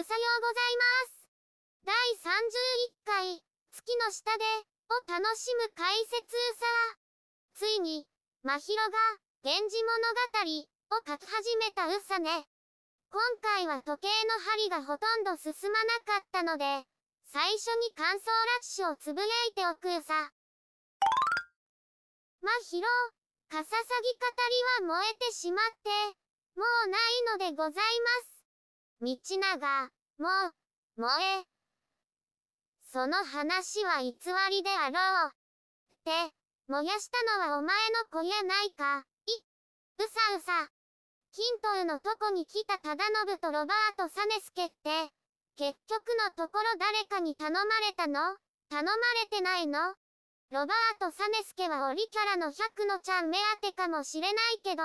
うさようございます。第31回、月の下で、を楽しむ解説さ。ついに、まひろが、源氏物語、を書き始めたうさね。今回は時計の針がほとんど進まなかったので、最初に感想ラッシュをつぶやいておくうさ。まひろ、かささぎ語りは燃えてしまって、もうないのでございます。道長、も、う萌え。その話は偽りであろう。って、燃やしたのはお前の子やないか。い、うさうさ。金東のとこに来た忠信とロバートサネスケって、結局のところ誰かに頼まれたの頼まれてないのロバート・サネスケは折り、キャラの100のちゃん目当てかもしれないけど、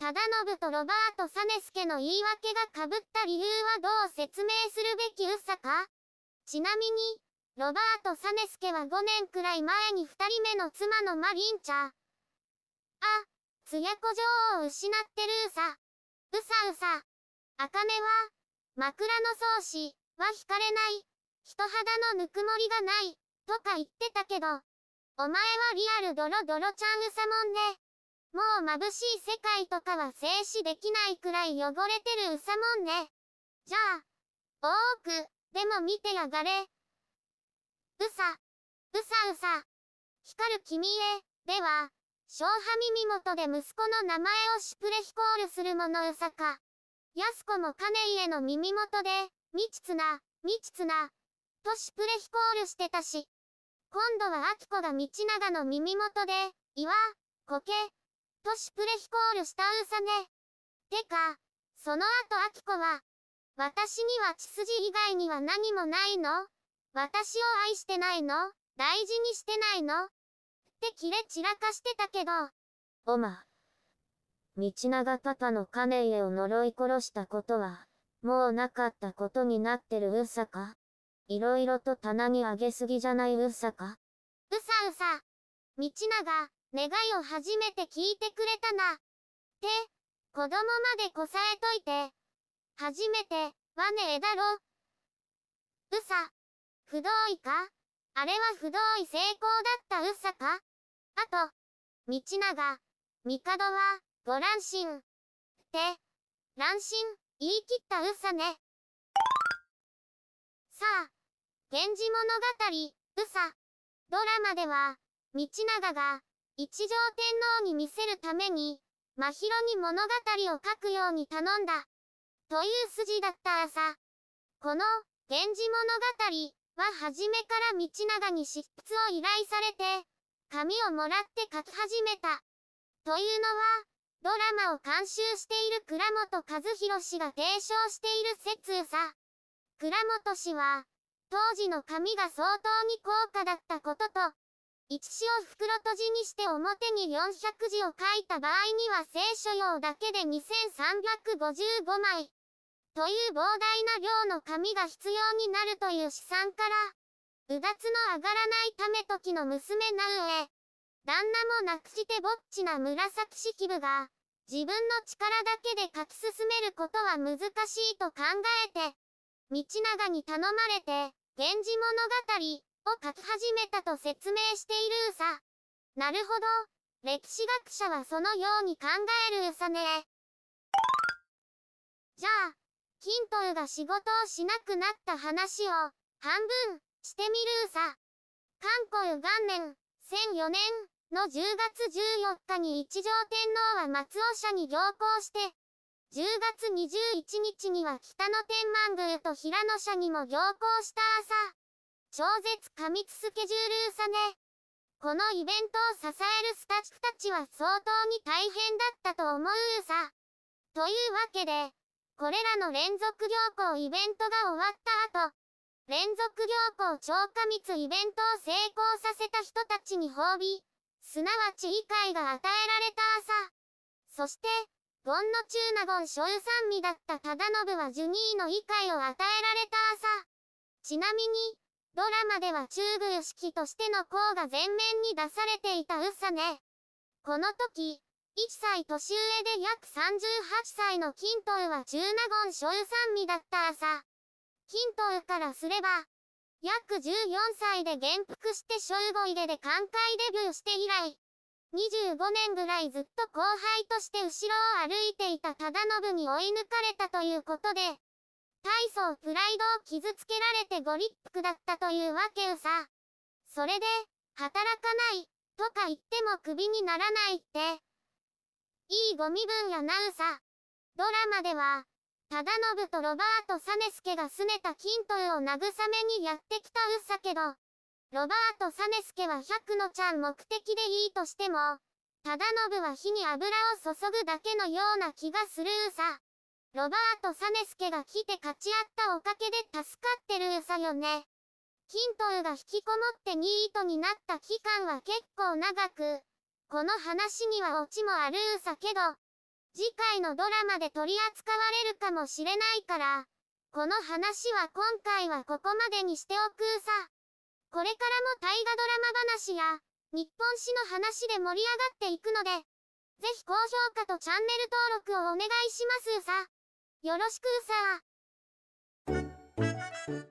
忠信とロバート・サネスケの言い訳が被った理由はどう説明するべき嘘かちなみに、ロバート・サネスケは5年くらい前に2人目の妻のマリンチャあ、つや子女王を失ってるうさ。うさうさ。あは、枕草子は惹かれない。人肌のぬくもりがない。とか言ってたけど、お前はリアルドロドロちゃんうさもんね。もう眩しい世界とかは静止できないくらい汚れてるうさもんね。じゃあ、多く、でも見てやがれ。うさ、うさうさ。光る君へ、では、小波耳元で息子の名前をシュプレヒコールするものうさか。安子もカネイへの耳元で、未知な、未知な、とシュプレヒコールしてたし。今度はアキコが道長の耳元で、岩、苔、とシプレヒコールしたうさね。てか、その後アキコは、私には血筋以外には何もないの私を愛してないの大事にしてないのってキレ散らかしてたけど。おま。道長パパのカ家イエを呪い殺したことは、もうなかったことになってるうさかいろいろと棚にあげすぎじゃないうさかうさうさ。道長、願いを初めて聞いてくれたな。って、子供までこさえといて。初めて、はねえだろ。うさ。不同意かあれは不同意成功だったうさかあと、道長、帝は、ご乱心。って、乱心、言い切ったうさね。さあ、源氏物語、うさ。ドラマでは、道長が、一条天皇に見せるために、真宙に物語を書くように頼んだ。という筋だった朝。この、源氏物語は初めから道長に執筆を依頼されて、紙をもらって書き始めた。というのは、ドラマを監修している倉本和弘氏が提唱している説さ。倉本氏は、当時の紙が相当に高価だったことと、1紙を袋閉じにして表に400字を書いた場合には聖書用だけで2355枚。という膨大な量の紙が必要になるという試算から、うだつの上がらないため時の娘なうえ、旦那もなくしてぼっちな紫式部が、自分の力だけで書き進めることは難しいと考えて、道長に頼まれて、源氏物語、を書き始めたと説明しているうさ。なるほど、歴史学者はそのように考えるうさね。じゃあ、金ンが仕事をしなくなった話を、半分、してみるうさ。韓国元年、1004年、の10月14日に一条天皇は松尾社に行幸して、10月21日には北野天満宮と平野社にも行幸した朝。超絶過密スケジュールさね。このイベントを支えるスタッフたちは相当に大変だったと思うさ。というわけで、これらの連続行行イベントが終わった後、連続行行超過密イベントを成功させた人たちに褒美、すなわち理解が与えられた朝。そして、ゴンの中納言所有三味だった忠信はジュニーの理解を与えられた朝。ちなみに、ドラマでは中宮式としての功が前面に出されていたうさね。この時、1歳年上で約38歳の金東は中納言所有三味だった朝。金東からすれば、約14歳で元服して小五入れで寛解デビューして以来、25年ぐらいずっと後輩として後ろを歩いていた忠信に追い抜かれたということで、大層プライドを傷つけられてご立腹だったというわけよさ。それで、働かない、とか言ってもクビにならないって。いいご身分やなうさ。ドラマでは、忠信とロバート・サネスケが拗ねた金ントを慰めにやってきたうさけど、ロバート・サネスケは百のちゃん目的でいいとしても、忠信は火に油を注ぐだけのような気がするうさ。ロバート・サネスケが来て勝ち合ったおかげで助かってるうさよね。キントウが引きこもってニートになった期間は結構長く、この話にはオチもあるうさけど、次回のドラマで取り扱われるかもしれないから、この話は今回はここまでにしておくうさ。これからも大河ドラマ話や、日本史の話で盛り上がっていくので、ぜひ高評価とチャンネル登録をお願いしますうさ。よろしくさ